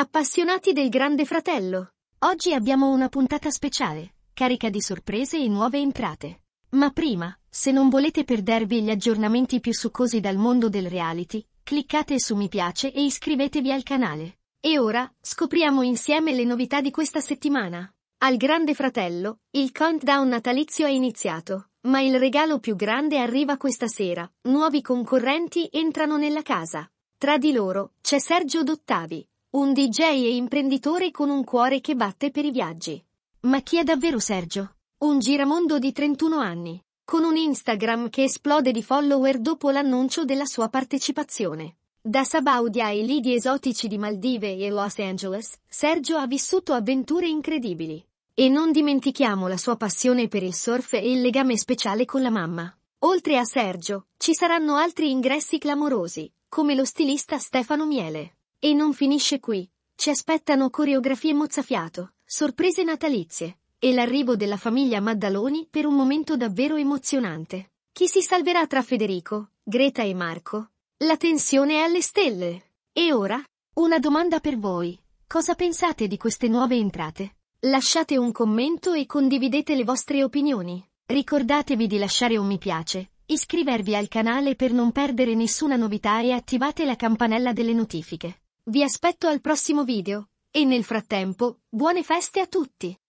Appassionati del Grande Fratello! Oggi abbiamo una puntata speciale, carica di sorprese e nuove entrate. Ma prima, se non volete perdervi gli aggiornamenti più succosi dal mondo del reality, cliccate su mi piace e iscrivetevi al canale. E ora, scopriamo insieme le novità di questa settimana. Al Grande Fratello, il countdown natalizio è iniziato, ma il regalo più grande arriva questa sera. Nuovi concorrenti entrano nella casa. Tra di loro, c'è Sergio Dottavi, un DJ e imprenditore con un cuore che batte per i viaggi. Ma chi è davvero Sergio? Un giramondo di 31 anni, con un Instagram che esplode di follower dopo l'annuncio della sua partecipazione. Da Sabaudia ai lidi esotici di Maldive e Los Angeles, Sergio ha vissuto avventure incredibili. E non dimentichiamo la sua passione per il surf e il legame speciale con la mamma. Oltre a Sergio, ci saranno altri ingressi clamorosi, come lo stilista Stefano Miele. E non finisce qui. Ci aspettano coreografie mozzafiato, sorprese natalizie, e l'arrivo della famiglia Maddaloni per un momento davvero emozionante. Chi si salverà tra Federico, Greta e Marco? La tensione è alle stelle. E ora, una domanda per voi. Cosa pensate di queste nuove entrate? Lasciate un commento e condividete le vostre opinioni. Ricordatevi di lasciare un mi piace, iscrivervi al canale per non perdere nessuna novità e attivate la campanella delle notifiche. Vi aspetto al prossimo video, e nel frattempo, buone feste a tutti!